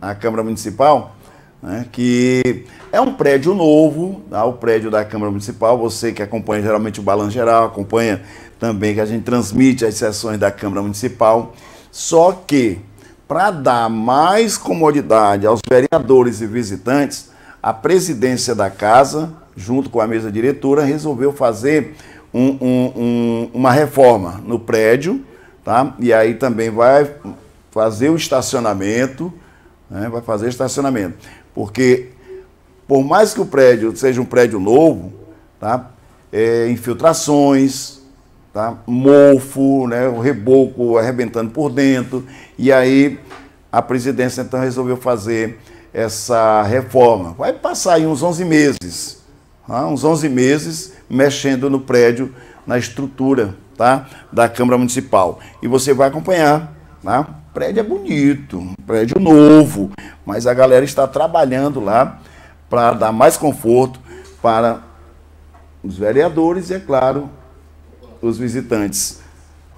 na Câmara Municipal, né, que é um prédio novo, tá? o prédio da Câmara Municipal, você que acompanha geralmente o Balanço Geral, acompanha também que a gente transmite as sessões da Câmara Municipal, só que para dar mais comodidade aos vereadores e visitantes, a presidência da casa, junto com a mesa diretora, resolveu fazer um, um, um, uma reforma no prédio, tá? E aí também vai fazer o estacionamento, né, vai fazer estacionamento. Porque, por mais que o prédio seja um prédio novo, tá, é, infiltrações, tá, mofo, né, o reboco arrebentando por dentro, e aí a presidência então resolveu fazer essa reforma. Vai passar aí uns 11 meses, tá? uns 11 meses mexendo no prédio, na estrutura tá? da Câmara Municipal. E você vai acompanhar, tá? prédio é bonito, um prédio novo, mas a galera está trabalhando lá para dar mais conforto para os vereadores e, é claro, os visitantes.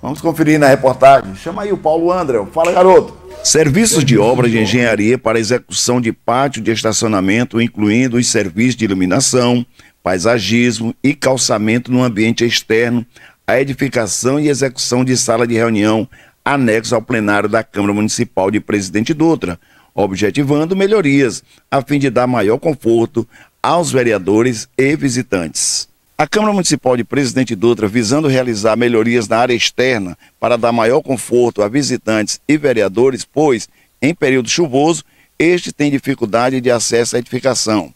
Vamos conferir na reportagem. Chama aí o Paulo André. Fala, garoto. Serviços de obra de engenharia para execução de pátio de estacionamento, incluindo os serviços de iluminação, paisagismo e calçamento no ambiente externo, a edificação e execução de sala de reunião, anexo ao plenário da Câmara Municipal de Presidente Dutra, objetivando melhorias a fim de dar maior conforto aos vereadores e visitantes. A Câmara Municipal de Presidente Dutra, visando realizar melhorias na área externa para dar maior conforto a visitantes e vereadores, pois, em período chuvoso, este tem dificuldade de acesso à edificação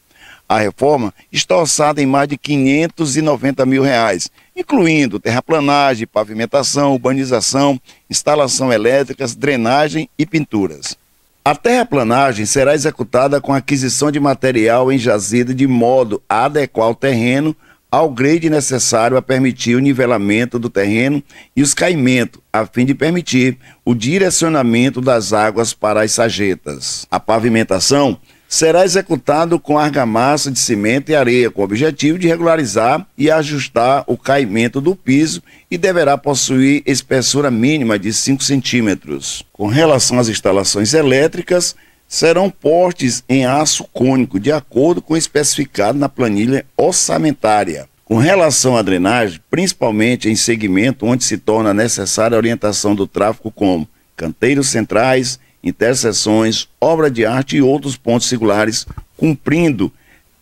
a reforma está orçada em mais de 590 mil reais, incluindo terraplanagem, pavimentação, urbanização, instalação elétricas, drenagem e pinturas. A terraplanagem será executada com aquisição de material em jazida de modo a adequar o terreno ao grade necessário a permitir o nivelamento do terreno e os caimentos, a fim de permitir o direcionamento das águas para as sajetas. A pavimentação será executado com argamassa de cimento e areia, com o objetivo de regularizar e ajustar o caimento do piso e deverá possuir espessura mínima de 5 centímetros. Com relação às instalações elétricas, serão postes em aço cônico, de acordo com o especificado na planilha orçamentária. Com relação à drenagem, principalmente em segmento onde se torna necessária a orientação do tráfego, como canteiros centrais, interseções, obra de arte e outros pontos singulares, cumprindo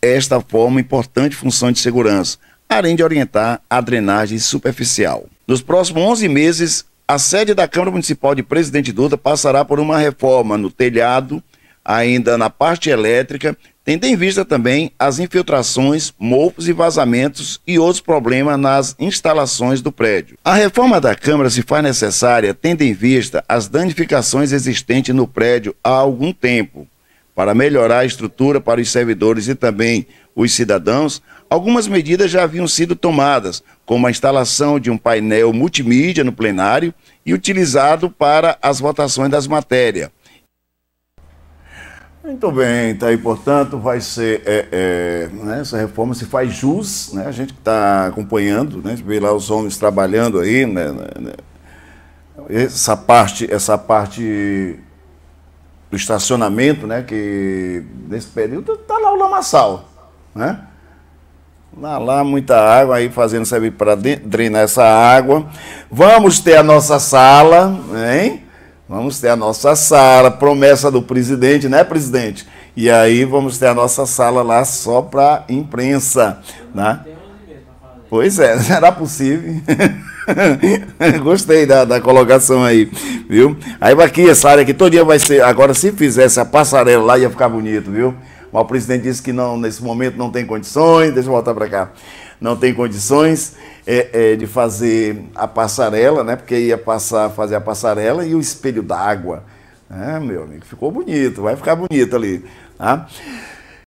esta forma importante função de segurança, além de orientar a drenagem superficial. Nos próximos 11 meses, a sede da Câmara Municipal de Presidente Dutra passará por uma reforma no telhado, ainda na parte elétrica tendo em vista também as infiltrações, mofos e vazamentos e outros problemas nas instalações do prédio. A reforma da Câmara se faz necessária tendo em vista as danificações existentes no prédio há algum tempo. Para melhorar a estrutura para os servidores e também os cidadãos, algumas medidas já haviam sido tomadas, como a instalação de um painel multimídia no plenário e utilizado para as votações das matérias muito bem, tá aí, portanto, vai ser é, é, né, essa reforma se faz jus, né? A gente que está acompanhando, né? A gente vê lá os homens trabalhando aí, né, né, né? Essa parte, essa parte do estacionamento, né? Que nesse período tá lá o lamaçal, né? Lá, lá muita água aí fazendo servir para drenar essa água. Vamos ter a nossa sala, hein? Vamos ter a nossa sala, promessa do presidente, né, presidente? E aí vamos ter a nossa sala lá só para imprensa, né? Pois é, será possível? Gostei da, da colocação aí, viu? Aí aqui, essa área aqui, todo dia vai ser. Agora, se fizesse a passarela lá, ia ficar bonito, viu? Mas o presidente disse que não, nesse momento não tem condições, deixa eu voltar para cá não tem condições é, é, de fazer a passarela, né? Porque ia passar, fazer a passarela e o espelho d'água. É, meu amigo, ficou bonito, vai ficar bonito ali. Tá?